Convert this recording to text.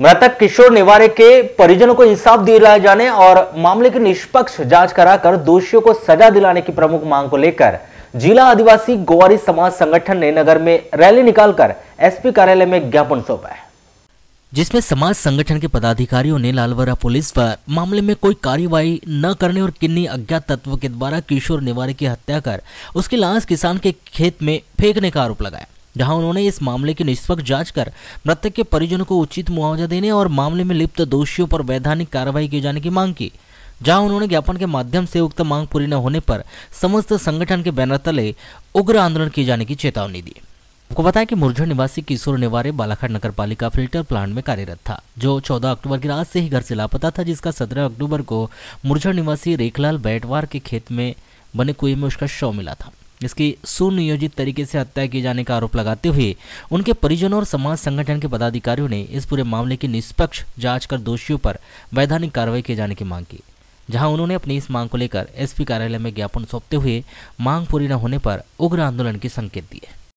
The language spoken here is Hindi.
मृतक किशोर निवारे के परिजनों को इंसाफ दिलाए जाने और मामले की निष्पक्ष जांच कराकर दोषियों को सजा दिलाने की प्रमुख मांग को लेकर जिला आदिवासी गोवारी समाज संगठन ने नगर में रैली निकालकर एसपी कार्यालय में ज्ञापन सौंपा है जिसमें समाज संगठन के पदाधिकारियों ने लालवरा पुलिस पर मामले में कोई कार्यवाही न करने और किन्नी अज्ञात तत्व के द्वारा किशोर निवारे की हत्या कर उसकी लाश किसान के खेत में फेंकने का आरोप लगाया जहां उन्होंने इस मामले की निष्पक्ष जांच कर मृतक के परिजनों को उचित मुआवजा देने और मामले में लिप्त दोषियों पर वैधानिक कार्रवाई किए जाने की मांग की जहां उन्होंने ज्ञापन के माध्यम से उक्त मांग पूरी न होने पर समस्त संगठन के बैनर तले उग्र आंदोलन किए जाने की चेतावनी दी आपको बताया कि मुरझर निवासी किशोर निवारे बालाघाट नगर पालिका फिल्टर प्लांट में कार्यरत था जो 14 अक्टूबर की रात से ही घर से लापता था जिसका 17 अक्टूबर को मुरझर निवासी रेखलाल बैटवार के खेत में बने कुएं में उसका शव मिला था इसकी सुनियोजित तरीके से हत्या किए जाने का आरोप लगाते हुए उनके परिजनों और समाज संगठन के पदाधिकारियों ने इस पूरे मामले की निष्पक्ष जांच कर दोषियों पर वैधानिक कार्रवाई किए जाने की मांग की जहां उन्होंने अपनी इस मांग को लेकर एसपी कार्यालय में ज्ञापन सौंपते हुए मांग पूरी न होने पर उग्र आंदोलन के संकेत दिए